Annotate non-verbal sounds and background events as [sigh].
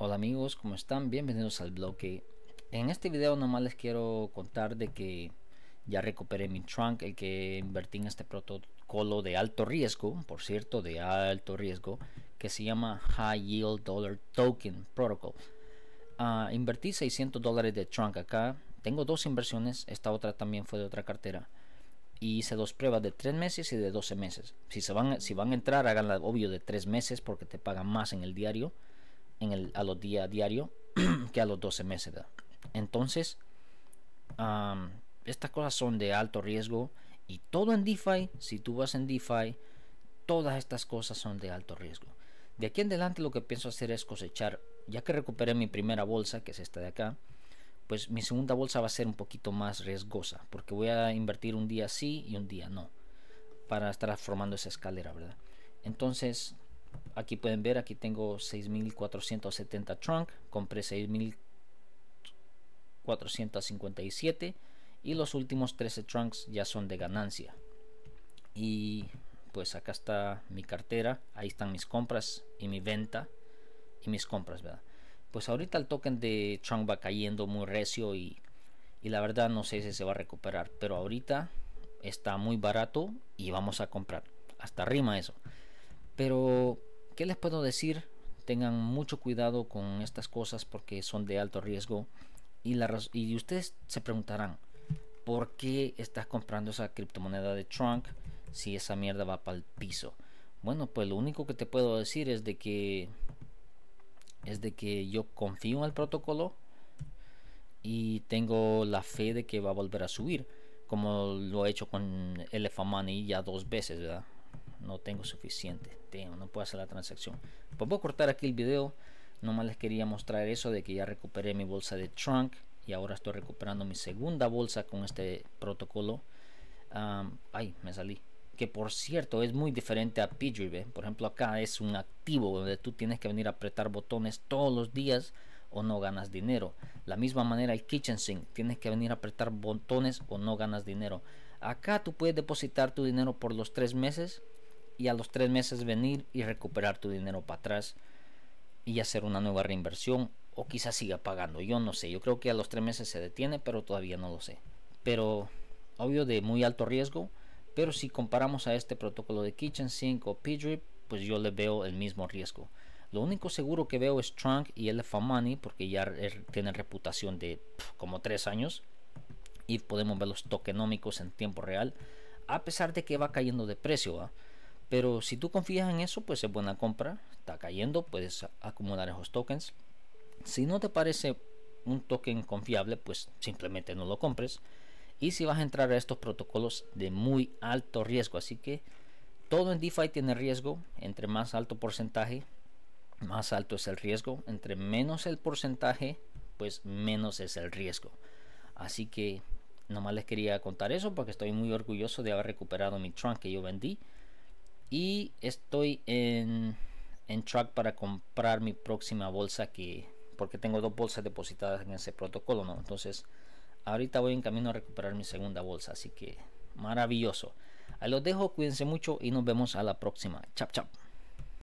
Hola amigos, ¿cómo están? Bienvenidos al bloque. En este video nomás les quiero contar de que ya recuperé mi trunk, el que invertí en este protocolo de alto riesgo, por cierto, de alto riesgo, que se llama High Yield Dollar Token Protocol. Ah, invertí 600 dólares de trunk acá. Tengo dos inversiones, esta otra también fue de otra cartera. Y hice dos pruebas de 3 meses y de 12 meses. Si, se van, si van a entrar, háganla obvio de 3 meses porque te pagan más en el diario en el, a los días diarios [clears throat] que a los 12 meses. Entonces, estas cosas son de alto riesgo y todo en DeFi, si tú vas en DeFi, todas estas cosas son de alto riesgo. De aquí en adelante lo que pienso hacer es cosechar, ya que recuperé mi primera bolsa, que es esta de acá, pues mi segunda bolsa va a ser un poquito más riesgosa, porque voy a invertir un día sí y un día no, para estar formando esa escalera, ¿verdad? Entonces, aquí pueden ver, aquí tengo 6470 trunk, compré 6457 y los últimos 13 trunks ya son de ganancia. Y pues acá está mi cartera, ahí están mis compras y mi venta y mis compras, ¿verdad? Pues ahorita el token de trunk va cayendo muy recio y, y la verdad no sé si se va a recuperar, pero ahorita está muy barato y vamos a comprar. Hasta rima eso. Pero ¿Qué les puedo decir? Tengan mucho cuidado con estas cosas porque son de alto riesgo. Y, ustedes se preguntarán, ¿por qué estás comprando esa criptomoneda de Trunk si esa mierda va para el piso? Bueno, pues lo único que te puedo decir es de que es de que yo confío en el protocolo y tengo la fe de que va a volver a subir, como lo he hecho con Elephant Money ya dos veces, ¿verdad? no tengo suficiente, tengo, no puedo hacer la transacción. Pues voy a cortar aquí el video, nomás les quería mostrar eso de que ya recuperé mi bolsa de trunk y ahora estoy recuperando mi segunda bolsa con este protocolo. ay, me salí. Que por cierto es muy diferente a PGB. Por ejemplo, acá es un activo donde tú tienes que venir a apretar botones todos los días o no ganas dinero. La misma manera el kitchen tienes que venir a apretar botones o no ganas dinero. Acá tú puedes depositar tu dinero por los tres meses y a los tres meses venir y recuperar tu dinero para atrás y hacer una nueva reinversión o quizás siga pagando, yo no sé, yo creo que a los tres meses se detiene, pero todavía no lo sé. Pero obvio de muy alto riesgo, pero si comparamos a este protocolo de Kitchen Sink o P-Drip, pues yo le veo el mismo riesgo. Lo único seguro que veo es Trunk y Elephant Money porque ya tienen reputación de como tres años y podemos ver los tokenómicos en tiempo real a pesar de que va cayendo de precio. Pero si tú confías en eso, pues es buena compra. Está cayendo, puedes acumular esos tokens. Si no te parece un token confiable, pues simplemente no lo compres. Y si vas a entrar a estos protocolos de muy alto riesgo, así que todo en DeFi tiene riesgo. Entre más alto porcentaje, más alto es el riesgo. Entre menos el porcentaje, pues menos es el riesgo. Así que nomás les quería contar eso porque estoy muy orgulloso de haber recuperado mi trunk que yo vendí y estoy en, en track para comprar mi próxima bolsa que porque tengo dos bolsas depositadas en ese protocolo no entonces ahorita voy en camino a recuperar mi segunda bolsa así que maravilloso ahí los dejo cuídense mucho y nos vemos a la próxima chap chap